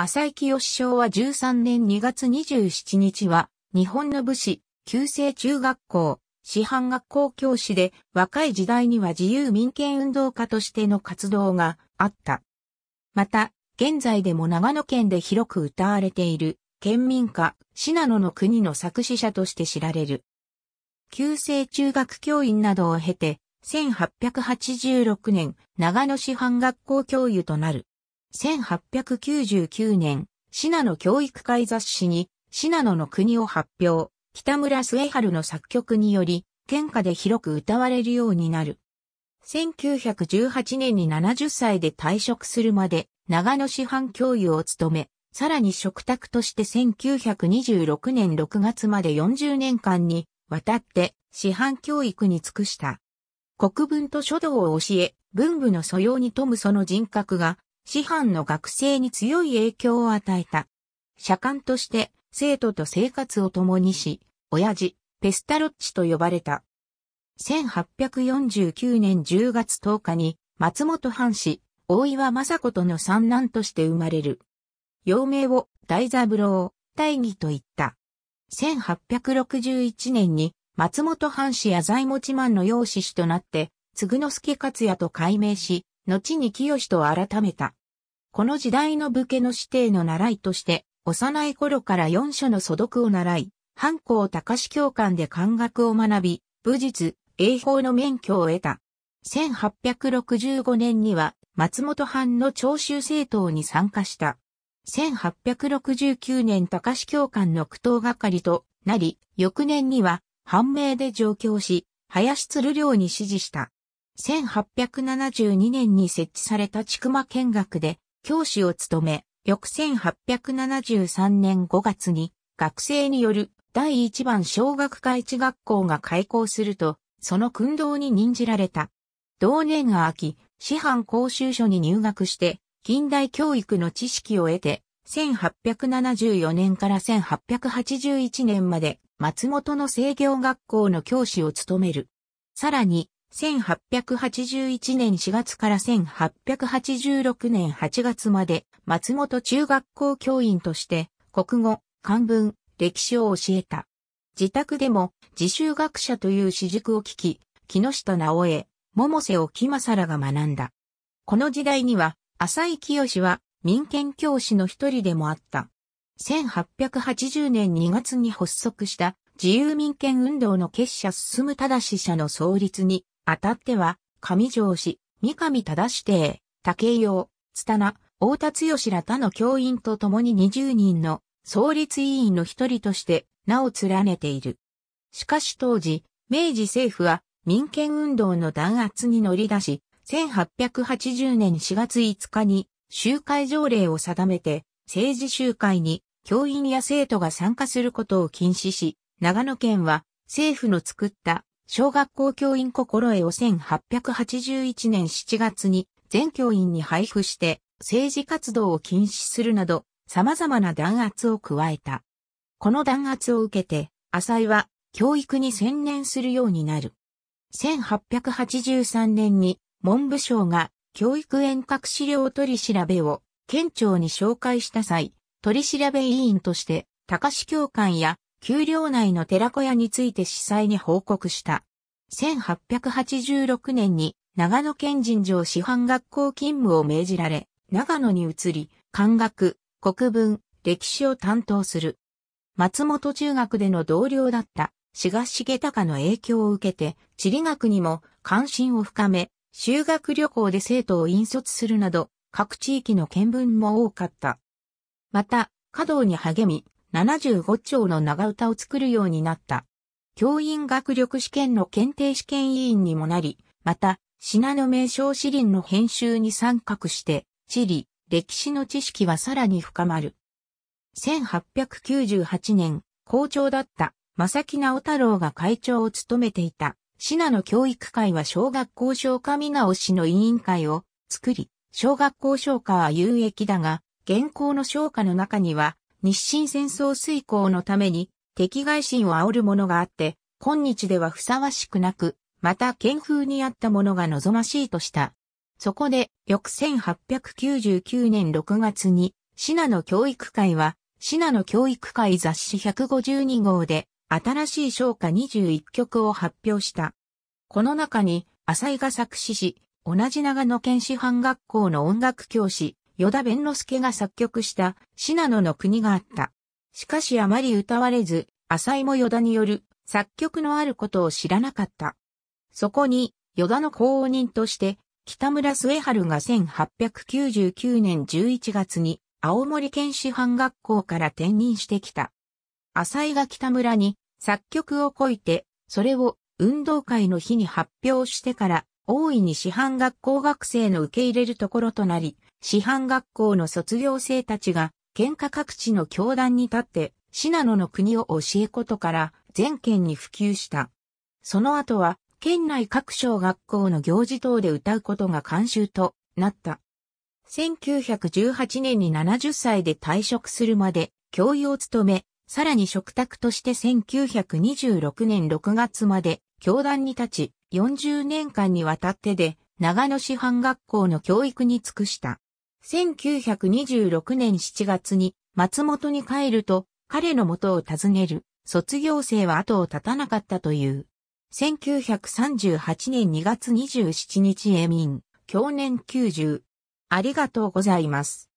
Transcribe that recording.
浅井清将は13年2月27日は、日本の武士、旧制中学校、師範学校教師で、若い時代には自由民権運動家としての活動があった。また、現在でも長野県で広く歌われている、県民歌、信濃の国の作詞者として知られる。旧制中学教員などを経て、1886年、長野師範学校教諭となる。1899年、シナの教育会雑誌に、シナノの国を発表、北村末春の作曲により、喧嘩で広く歌われるようになる。1918年に70歳で退職するまで、長野市販教諭を務め、さらに食卓として1926年6月まで40年間にわたって師範教育に尽くした。国文と書道を教え、文部の素養に富むその人格が師範の学生に強い影響を与えた。社官として生徒と生活を共にし、親父、ペスタロッチと呼ばれた。1849年10月10日に松本藩士、大岩雅子との三男として生まれる。幼名を大三郎、大義と言った。1861年に松本藩士や財持ンの養子師となって、嗣之助勝也と改名し、後に清と改めた。この時代の武家の指弟の習いとして、幼い頃から四書の素読を習い、藩校高志教官で漢学を学び、武術、英法の免許を得た。1865年には松本藩の長州政党に参加した。1869年高志教官の苦闘係となり、翌年には判明で上京し、林鶴領に指示した。1872年に設置された千曲見学で教師を務め、翌1873年5月に学生による第一番小学科一学校が開校すると、その訓導に任じられた。同年秋、師範講習所に入学して、近代教育の知識を得て、1874年から1881年まで松本の制業学校の教師を務める。さらに、1881年4月から1886年8月まで松本中学校教員として国語、漢文、歴史を教えた。自宅でも自習学者という私塾を聞き、木下直江、百瀬さらが学んだ。この時代には浅井清は民権教師の一人でもあった。1880年2月に発足した自由民権運動の結社進む正社の創立にあたっては、上城氏、三上忠志邸、竹井陽、津田名、大田剛ら他の教員と共に20人の創立委員の一人として名を連ねている。しかし当時、明治政府は民権運動の弾圧に乗り出し、1880年4月5日に集会条例を定めて、政治集会に教員や生徒が参加することを禁止し、長野県は政府の作った小学校教員心得を1881年7月に全教員に配布して政治活動を禁止するなど様々な弾圧を加えた。この弾圧を受けて、浅井は教育に専念するようになる。1883年に文部省が教育遠隔資料取り調べを県庁に紹介した際、取り調べ委員として、高市教官や丘陵内の寺小屋について司祭に報告した。1886年に長野県人城師範学校勤務を命じられ、長野に移り、漢学、国文、歴史を担当する。松本中学での同僚だった志賀重隆の影響を受けて、地理学にも関心を深め、修学旅行で生徒を引率するなど、各地域の見聞も多かった。また、華道に励み、75丁の長唄を作るようになった。教員学力試験の検定試験委員にもなり、また、品の名称詩林の編集に参画して、地理、歴史の知識はさらに深まる。1898年、校長だった正木直太郎が会長を務めていた、品の教育会は小学校唱歌見直しの委員会を作り、小学校唱歌は有益だが、現行の唱歌の中には、日清戦争遂行のために敵外心を煽るものがあって、今日ではふさわしくなく、また剣風にあったものが望ましいとした。そこで、翌1899年6月に、シナの教育会は、シナの教育会雑誌152号で、新しい唱歌21曲を発表した。この中に、浅井が作詞し、同じ長野県師範学校の音楽教師、与田弁之助が作曲したシナノの国があった。しかしあまり歌われず、浅井も与田による作曲のあることを知らなかった。そこに、与田の公認として、北村末春が1899年11月に青森県師範学校から転任してきた。浅井が北村に作曲をこいて、それを運動会の日に発表してから、大いに師範学校学生の受け入れるところとなり、師範学校の卒業生たちが、県下各地の教団に立って、信濃の国を教えことから全県に普及した。その後は、県内各小学校の行事等で歌うことが慣習となった。1918年に70歳で退職するまで教諭を務め、さらに食卓として1926年6月まで教団に立ち、40年間にわたってで長野師範学校の教育に尽くした。1926年7月に松本に帰ると彼の元を訪ねる卒業生は後を絶たなかったという。1938年2月27日へ民、去年90。ありがとうございます。